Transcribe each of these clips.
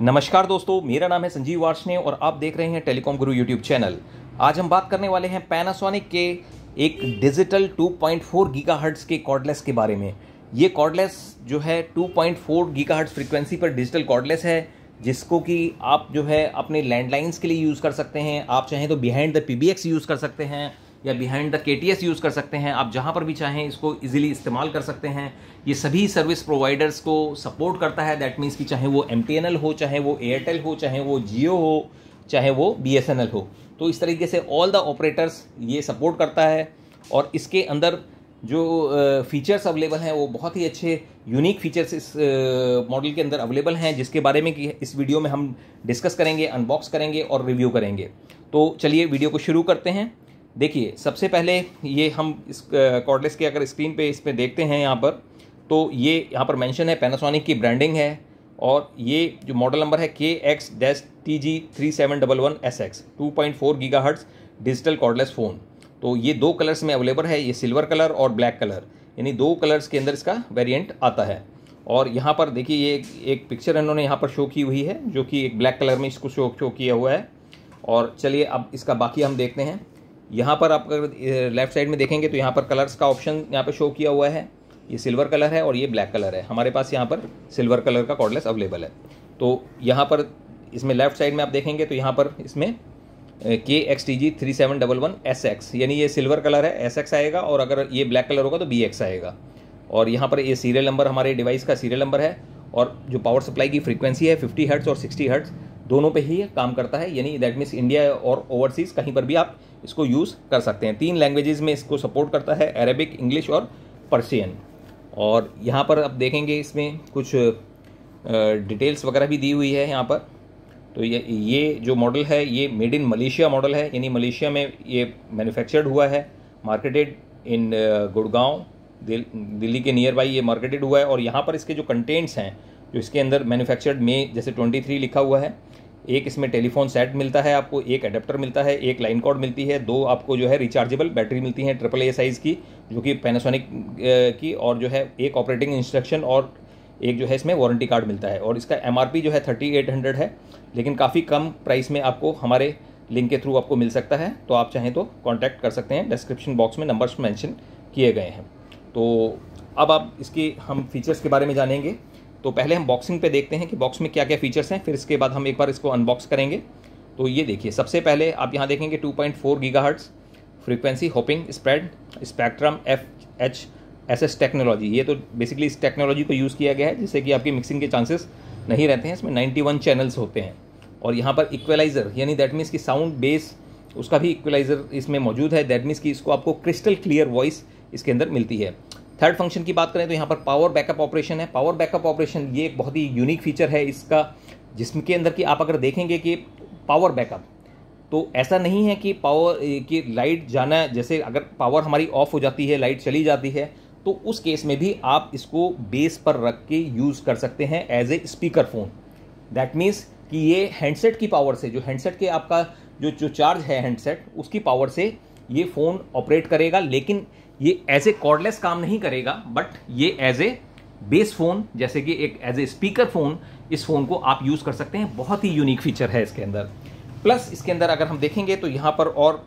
नमस्कार दोस्तों मेरा नाम है संजीव वार्ष्णे और आप देख रहे हैं टेलीकॉम गुरु यूट्यूब चैनल आज हम बात करने वाले हैं पैनासोनिक के एक डिजिटल 2.4 गीगाहर्ट्ज़ के कॉर्डलेस के बारे में ये कॉर्डलेस जो है 2.4 गीगाहर्ट्ज़ फ्रीक्वेंसी पर डिजिटल कॉर्डलेस है जिसको कि आप जो है अपने लैंडलाइंस के लिए यूज़ कर सकते हैं आप चाहें तो बिहाइंड द पी यूज़ कर सकते हैं या बिहाइंड द के यूज़ कर सकते हैं आप जहाँ पर भी चाहें इसको ईजिली इस्तेमाल कर सकते हैं ये सभी सर्विस प्रोवाइडर्स को सपोर्ट करता है दैट मीन्स कि चाहे वो एम टी एन एल हो चाहे वो एयरटेल हो चाहे वो जियो हो चाहे वो बी एस एन एल हो तो इस तरीके से ऑल द ऑपरेटर्स ये सपोर्ट करता है और इसके अंदर जो फीचर्स अवेलेबल हैं वो बहुत ही अच्छे यूनिक फीचर्स इस मॉडल के अंदर अवेलेबल हैं जिसके बारे में कि इस वीडियो में हम डिस्कस करेंगे अनबॉक्स करेंगे और रिव्यू करेंगे तो चलिए वीडियो को शुरू करते हैं देखिए सबसे पहले ये हम इस कॉर्डलेस के अगर स्क्रीन पे इसमें देखते हैं यहाँ पर तो ये यहाँ पर मेंशन है पैनासोनिक की ब्रांडिंग है और ये जो मॉडल नंबर है K X dash T G three seven double one S X two point four giga hertz digital cordless phone तो ये दो कलर्स में अवेलेबल है ये सिल्वर कलर और ब्लैक कलर यानी दो कलर्स के अंदर इसका वेरियंट आता है और यहाँ पर देखिए ये एक पिक्चर इन्होंने यहाँ पर शो की हुई है जो कि एक ब्लैक कलर में इसको शो शो किया हुआ है और चलिए अब इसका बाकी हम देखते हैं यहाँ पर आप अगर लेफ्ट साइड में देखेंगे तो यहाँ पर कलर्स का ऑप्शन यहाँ पर शो किया हुआ है ये सिल्वर कलर है और ये ब्लैक कलर है हमारे पास यहाँ पर सिल्वर कलर का कॉर्डलेस अवेलेबल है तो यहाँ पर इसमें लेफ्ट साइड में आप देखेंगे तो यहाँ पर इसमें K X T G three seven double one S X यानी ये सिल्वर कलर है एस एक्स आएगा और अगर ये ब्लैक कलर होगा तो बी एक्स आएगा और यहाँ पर ये सीरियल नंबर हमारे डिवाइस का सीरियल नंबर है और जो पावर सप्लाई की फ्रीक्वेंसी है फिफ्टी हर्ट्स और सिक्सटी हर्ट्स दोनों पे ही काम करता है यानी दैट मीन्स इंडिया और ओवरसीज़ कहीं पर भी आप इसको यूज़ कर सकते हैं तीन लैंग्वेजेज़ में इसको सपोर्ट करता है अरेबिक इंग्लिश और पर्शियन और यहाँ पर आप देखेंगे इसमें कुछ डिटेल्स वगैरह भी दी हुई है यहाँ पर तो ये ये जो मॉडल है ये मेड इन मलेशिया मॉडल है यानी मलेशिया में ये मैन्युफैक्चर्ड हुआ है मार्केटेड इन गुड़गांव दिल्ली के नियर बाई ये मार्केटेड हुआ है और यहाँ पर इसके जो कंटेंट्स हैं जो इसके अंदर मैन्युफैक्चर्ड में जैसे 23 लिखा हुआ है एक इसमें टेलीफोन सेट मिलता है आपको एक एडेप्टर मिलता है एक लाइन कॉर्ड मिलती है दो आपको जो है रिचार्जेबल बैटरी मिलती है ट्रिपल ए साइज़ की जो कि पैनासोनिक की और जो है एक ऑपरेटिंग इंस्ट्रक्शन और एक जो है इसमें वारंटी कार्ड मिलता है और इसका एम जो है थर्टी एट हंड्रेड है लेकिन काफ़ी कम प्राइस में आपको हमारे लिंक के थ्रू आपको मिल सकता है तो आप चाहें तो कॉन्टैक्ट कर सकते हैं डिस्क्रिप्शन बॉक्स में नंबर्स मैंशन किए गए हैं तो अब आप इसकी हम फीचर्स के बारे में जानेंगे तो पहले हम बॉक्सिंग पे देखते हैं कि बॉक्स में क्या क्या फीचर्स हैं फिर इसके बाद हम एक बार इसको अनबॉक्स करेंगे तो ये देखिए सबसे पहले आप यहाँ देखेंगे two point four giga hertz frequency hopping spread spectrum F H S S technology ये तो बेसिकली इस टेक्नोलॉजी को यूज़ किया गया है जिससे कि आपकी मिक्सिंग के चांसेस नहीं रहते हैं इसमें नाइन्टी वन चैनल्स होते हैं और यहाँ पर इक्वलाइज़र यानी दैट मीन्स की साउंड बेस उसका भी इक्वलाइज़र इसमें मौजूद है दैट मीन्स कि इसको आपको क्रिस्टल क्लियर वॉइस इसके अंदर मिलती है थर्ड फंक्शन की बात करें तो यहाँ पर पावर बैकअप ऑपरेशन है पावर बैकअप ऑपरेशन ये एक बहुत ही यूनिक फीचर है इसका जिसके अंदर कि आप अगर देखेंगे कि पावर बैकअप तो ऐसा नहीं है कि पावर कि लाइट जाना जैसे अगर पावर हमारी ऑफ हो जाती है लाइट चली जाती है तो उस केस में भी आप इसको बेस पर रख के यूज़ कर सकते हैं as a speaker phone that means कि ये हैंडसेट की पावर से जो हैंडसेट के आपका जो जो चार्ज है हैंडसेट उसकी पावर से ये फ़ोन ऑपरेट करेगा लेकिन ये एज ए कॉर्डलेस काम नहीं करेगा बट ये एज ए बेस फ़ोन जैसे कि एक एज ए स्पीकर फ़ोन इस फ़ोन को आप यूज़ कर सकते हैं बहुत ही यूनिक फीचर है इसके अंदर प्लस इसके अंदर अगर हम देखेंगे तो यहाँ पर और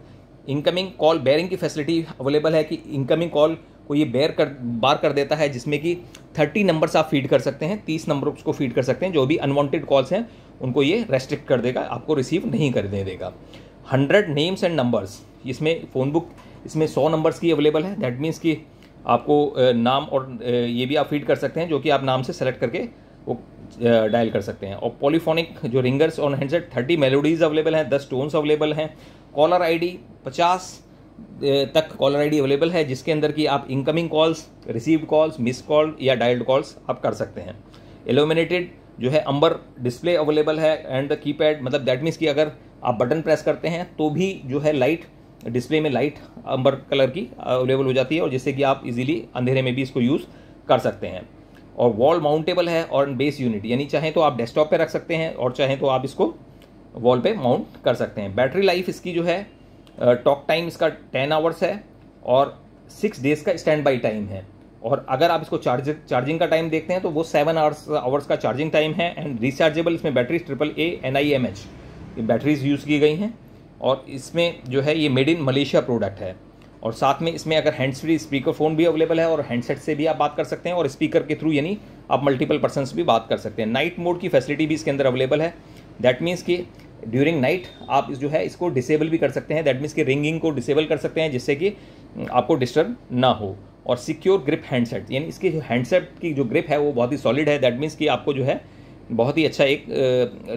इनकमिंग कॉल बेयरिंग की फैसिलिटी अवेलेबल है कि इनकमिंग कॉल को ये बेयर कर बार कर देता है जिसमें कि थर्टी नंबर्स आप फीड कर सकते हैं तीस नंबर को फीड कर सकते हैं जो भी अनवांटेड कॉल्स हैं उनको ये रेस्ट्रिक्ट कर देगा आपको रिसीव नहीं कर दे देगा हंड्रेड नेम्स एंड नंबर्स इसमें फ़ोन बुक इसमें सौ नंबर्स की अवेलेबल है दैट मीन्स कि आपको नाम और ये भी आप फीड कर सकते हैं जो कि आप नाम से सेलेक्ट करके वो डायल कर सकते हैं और पॉलीफोनिक जो ringers on handset thirty melodies available हैं दस टोन्स अवेलेबल हैं कॉलर आईडी पचास तक कॉलर आईडी अवेलेबल है जिसके अंदर कि आप incoming calls receive calls miss call या डायल्ड कॉल्स आप कर सकते हैं एलोमिनेटेड जो है अंबर डिस्प्ले अवेलेबल है एंड द कीपैड मतलब दैट मीन्स कि अगर आप बटन प्रेस करते हैं तो भी जो है लाइट डिस्प्ले में लाइट अंबर कलर की अवेलेबल हो जाती है और जिससे कि आप इजीली अंधेरे में भी इसको यूज़ कर सकते हैं और वॉल माउंटेबल है और बेस यूनिट यानी चाहें तो आप डेस्कटॉप पे रख सकते हैं और चाहें तो आप इसको वॉल पे माउंट कर सकते हैं बैटरी लाइफ इसकी जो है टॉक टाइम इसका टेन आवर्स है और सिक्स डेज़ का स्टैंड बाई टाइम है और अगर आप इसको चार्ज चार्जिंग का टाइम देखते हैं तो वो सेवन आवर्स आवर्स का चार्जिंग टाइम है एंड रिचार्जेबल इसमें battery triple A N I M H ये बैटरीज़ यूज़ की गई हैं और इसमें जो है ये मेड इन मलेशिया प्रोडक्ट है और साथ में इसमें अगर हैंड्स फ्री स्पीकर फ़ोन भी अवेलेबल है और हैंडसेट से भी आप बात कर सकते हैं और स्पीकर के थ्रू यानी आप मल्टीपल पर्सन भी बात कर सकते हैं नाइट मोड की फैसिलिटी भी इसके अंदर अवेलेबल है दैट मीन्स कि ड्यूरिंग नाइट आप जो है इसको डिसेबल भी कर सकते हैं दैट मीन्स कि रिंगिंग को डिसेबल कर सकते हैं जिससे कि हम्म, आपको डिस्टर्ब ना हो और सिक्योर ग्रिप हैंडसेट यानी इसके जो हैंडसेट की जो ग्रिप है वो बहुत ही सॉलिड है दैट मीन्स कि आपको जो है बहुत ही अच्छा एक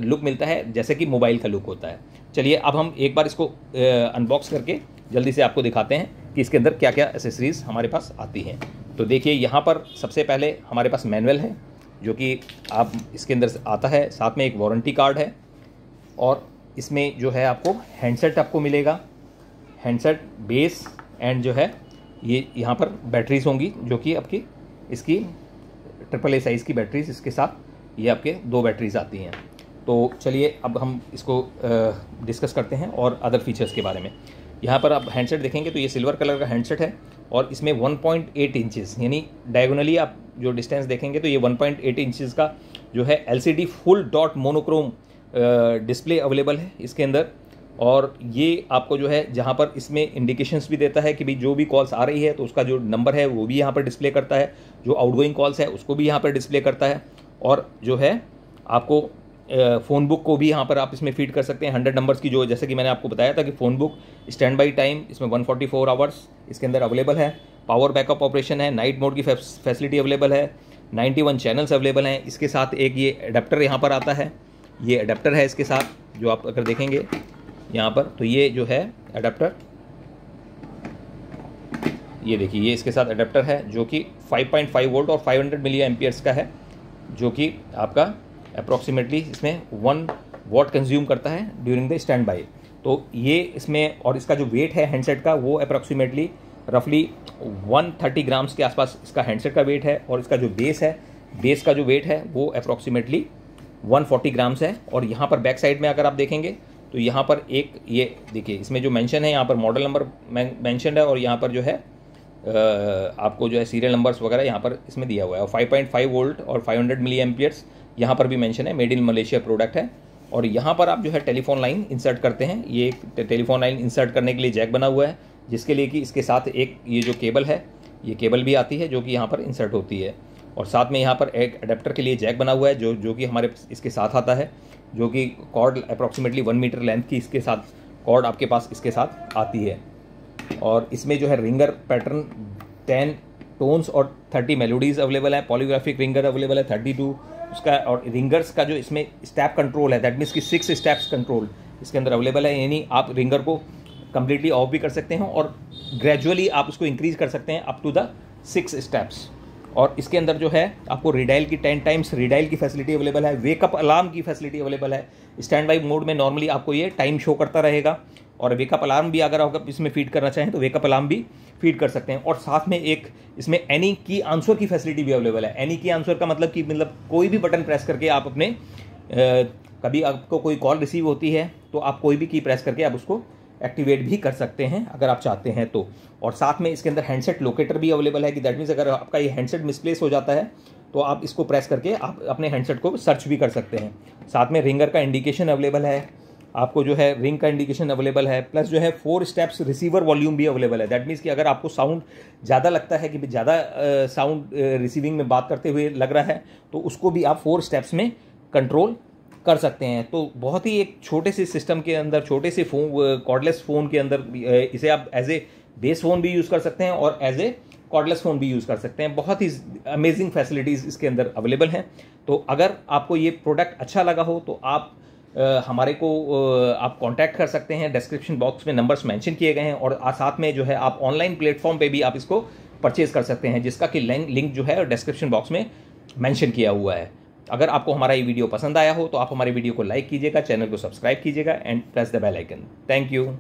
लुक मिलता है जैसे कि मोबाइल का लुक होता है चलिए अब हम एक बार इसको अनबॉक्स करके जल्दी से आपको दिखाते हैं कि इसके अंदर क्या क्या एसेसरीज़ हमारे पास आती हैं तो देखिए यहाँ पर सबसे पहले हमारे पास मैनुअल है जो कि आप इसके अंदर आता है साथ में एक वारंटी कार्ड है और इसमें जो है आपको हैंडसेट आपको मिलेगा हैंडसेट बेस एंड जो है ये यहाँ पर बैटरीज होंगी जो कि आपकी इसकी ट्रिपल ए साइज़ की बैटरीज इसके साथ ये आपके दो बैटरीज आती हैं तो चलिए अब हम इसको डिस्कस करते हैं और अदर फीचर्स के बारे में यहाँ पर आप हैंडसेट देखेंगे तो ये सिल्वर कलर का हैंडसेट है और इसमें 1.8 पॉइंट इंचज़ यानी डायगोनली आप जो डिस्टेंस देखेंगे तो ये 1.8 पॉइंट इंचज़ का जो है L full dot monochrome display available है इसके अंदर और ये आपको जो है जहाँ पर इसमें इंडिकेशंस भी देता है कि भाई जो भी कॉल्स आ रही है तो उसका जो नंबर है वो भी यहाँ पर डिस्प्ले करता है जो आउटगोइंग कॉल्स है उसको भी यहाँ पर डिस्प्ले करता है और जो है आपको फ़ोन बुक को भी यहाँ पर आप इसमें फीड कर सकते हैं हंड्रेड नंबर्स की जो जैसे कि मैंने आपको बताया था कि phone book standby time इसमें वन फोर्टी फोर आवर्स इसके अंदर अवेलेबल है पावर बैकअप ऑपरेशन है नाइट मोड की फैसिलिटी अवेलेबल है नाइन्टी वन चैनल्स अवेलेबल हैं इसके साथ एक ये अडेप्टर यहाँ पर आता है ये अडेप्टर है इसके साथ जो आप अगर देखेंगे यहाँ पर तो ये जो है अडेप्टर ये देखिए ये इसके साथ अडेप्टर है जो कि 5.5 वोल्ट और 500 मिली एम्पियर्स का है जो कि आपका अप्रॉक्सीमेटली इसमें वन वॉट कंज्यूम करता है ड्यूरिंग द स्टैंड बाई तो ये इसमें और इसका जो वेट है हैंडसेट का वो अप्रॉक्सीमेटली रफली 130 ग्राम्स के आसपास इसका हैंडसेट का वेट है और इसका जो बेस है बेस का जो वेट है वो अप्रॉक्सीमेटली 140 ग्राम्स है और यहाँ पर बैक साइड में अगर आप देखेंगे तो यहाँ पर एक ये देखिए इसमें जो मेंशन है यहाँ पर मॉडल नंबर मैंशन है और यहाँ पर जो है आपको जो है सीरियल नंबर्स वगैरह यहाँ पर इसमें दिया हुआ है और फाइव पॉइंट फाइव वोल्ट और फाइव हंड्रेड मिली एम्पियर्स यहाँ पर भी मैंशन है मेड इन मलेशिया प्रोडक्ट है और यहाँ पर आप जो है टेलीफोन लाइन इंसर्ट करते हैं ये एक टेलीफोन लाइन इंसर्ट करने के लिए जैक बना हुआ है जिसके लिए कि इसके साथ एक ये जो केबल है ये केबल भी आती है जो कि यहाँ पर इंसर्ट होती है और साथ में यहाँ पर एक अडेप्टर के लिए जैक बना हुआ है जो जो कि हमारे इसके साथ आता है जो कि cord approximately one metre length की इसके साथ कॉर्ड आपके पास इसके साथ आती है और इसमें जो है रिंगर पैटर्न टेन टोन्स और थर्टी मेलोडीज़ अवेलेबल है पॉलीग्राफिक रिंगर अवेलेबल है थर्टी टू उसका और रिंगर्स का जो इसमें स्टेप कंट्रोल है दैट मीन्स कि सिक्स स्टेप्स कंट्रोल इसके अंदर अवेलेबल है यानी आप रिंगर को कम्प्लीटली ऑफ भी कर सकते हैं और ग्रेजुअली आप उसको इंक्रीज कर सकते हैं up to the six steps और इसके अंदर जो है आपको रिडाइल की टेन टाइम्स रिडाइल की फैसिलिटी अवेलेबल है वेकअप अलार्म की फैसिलिटी अवेलेबल है स्टैंड बाई मोड में नॉर्मली आपको ये टाइम शो करता रहेगा और वेकअप अलार्म भी अगर आप इसमें फीड करना चाहें तो वेकअप अलार्म भी फीड कर सकते हैं और साथ में एक इसमें एनी की आंसर की फैसिलिटी भी अवेलेबल है एनी की आंसर का मतलब कि मतलब कोई भी बटन प्रेस करके आप अपने आ, कभी आपको कोई कॉल रिसीव होती है तो आप कोई भी की प्रेस करके आप उसको एक्टिवेट भी कर सकते हैं अगर आप चाहते हैं तो और साथ में इसके अंदर हैंडसेट लोकेटर भी अवेलेबल है कि दैट मीन्स अगर आपका ये हैंडसेट मिसप्लेस हो जाता है तो आप इसको प्रेस करके आप अपने हैंडसेट को सर्च भी कर सकते हैं साथ में रिंगर का इंडिकेशन अवेलेबल है आपको जो है रिंग का इंडिकेशन अवेलेबल है प्लस जो है फोर स्टेप्स रिसीवर वॉल्यूम भी अवेलेबल है दैट मीन्स कि अगर आपको साउंड ज़्यादा लगता है कि ज़्यादा साउंड रिसीविंग में बात करते हुए लग रहा है तो उसको भी आप फोर स्टेप्स में कंट्रोल कर सकते हैं तो बहुत ही एक छोटे से सिस्टम के अंदर छोटे से फोन कॉर्डलेस फ़ोन के अंदर इसे आप एज ए बेस फ़ोन भी यूज़ कर सकते हैं और एज ए कॉर्डलेस फ़ोन भी यूज़ कर सकते हैं बहुत ही अमेजिंग फैसिलिटीज़ इसके अंदर अवेलेबल हैं तो अगर आपको ये प्रोडक्ट अच्छा लगा हो तो आप हमारे को आप कांटेक्ट कर सकते हैं डिस्क्रिप्शन बॉक्स में नंबर्स मेंशन किए गए हैं और साथ में जो है आप ऑनलाइन प्लेटफॉर्म पे भी आप इसको परचेज कर सकते हैं जिसका कि लिंक जो है डिस्क्रिप्शन बॉक्स में मैंशन किया हुआ है अगर आपको हमारा ये वीडियो पसंद आया हो तो आप हमारे वीडियो को लाइक कीजिएगा चैनल को सब्सक्राइब कीजिएगा and press the bell icon thank you